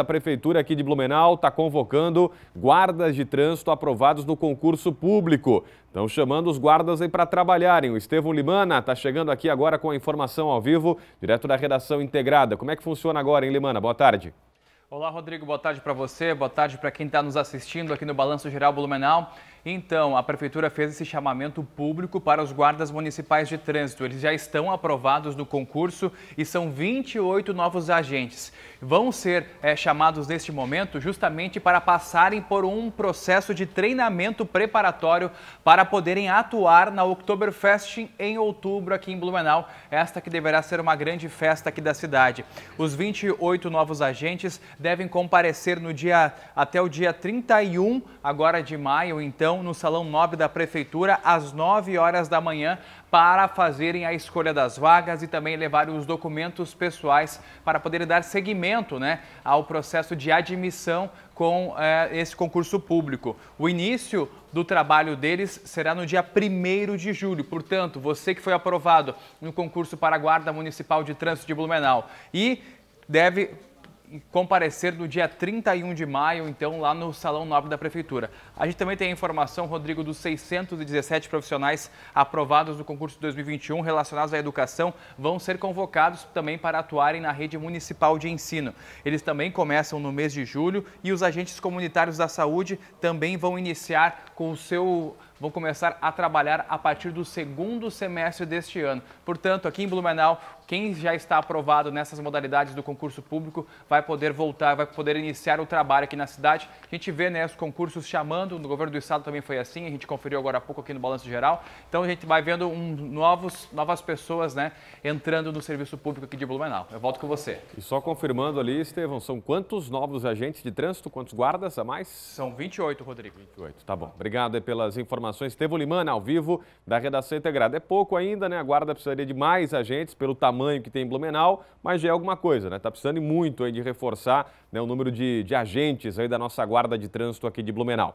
A Prefeitura aqui de Blumenau está convocando guardas de trânsito aprovados no concurso público. Estão chamando os guardas aí para trabalharem. O Estevão Limana está chegando aqui agora com a informação ao vivo, direto da redação integrada. Como é que funciona agora, hein, Limana? Boa tarde. Olá, Rodrigo. Boa tarde para você. Boa tarde para quem está nos assistindo aqui no Balanço Geral Blumenau. Então, a Prefeitura fez esse chamamento público para os guardas municipais de trânsito. Eles já estão aprovados no concurso e são 28 novos agentes. Vão ser é, chamados neste momento justamente para passarem por um processo de treinamento preparatório para poderem atuar na Oktoberfest em outubro aqui em Blumenau, esta que deverá ser uma grande festa aqui da cidade. Os 28 novos agentes devem comparecer no dia até o dia 31 agora de maio, então, reunião no Salão Nobre da Prefeitura às 9 horas da manhã para fazerem a escolha das vagas e também levarem os documentos pessoais para poder dar seguimento né, ao processo de admissão com eh, esse concurso público. O início do trabalho deles será no dia 1 de julho. Portanto, você que foi aprovado no concurso para a Guarda Municipal de Trânsito de Blumenau e deve comparecer no dia 31 de maio, então, lá no Salão Nobre da Prefeitura. A gente também tem a informação, Rodrigo, dos 617 profissionais aprovados no concurso de 2021 relacionados à educação vão ser convocados também para atuarem na rede municipal de ensino. Eles também começam no mês de julho e os agentes comunitários da saúde também vão iniciar com o seu vão começar a trabalhar a partir do segundo semestre deste ano. Portanto, aqui em Blumenau, quem já está aprovado nessas modalidades do concurso público vai poder voltar, vai poder iniciar o trabalho aqui na cidade. A gente vê né, os concursos chamando, no governo do estado também foi assim, a gente conferiu agora há pouco aqui no Balanço Geral. Então a gente vai vendo um, novos, novas pessoas né, entrando no serviço público aqui de Blumenau. Eu volto com você. E só confirmando ali, Estevão, são quantos novos agentes de trânsito, quantos guardas a mais? São 28, Rodrigo. 28, tá bom. Obrigado pelas informações informações. Estevam Limana, ao vivo, da Redação Integrada. É pouco ainda, né? A guarda precisaria de mais agentes pelo tamanho que tem em Blumenau, mas já é alguma coisa, né? Está precisando muito aí de reforçar né, o número de, de agentes aí da nossa guarda de trânsito aqui de Blumenau.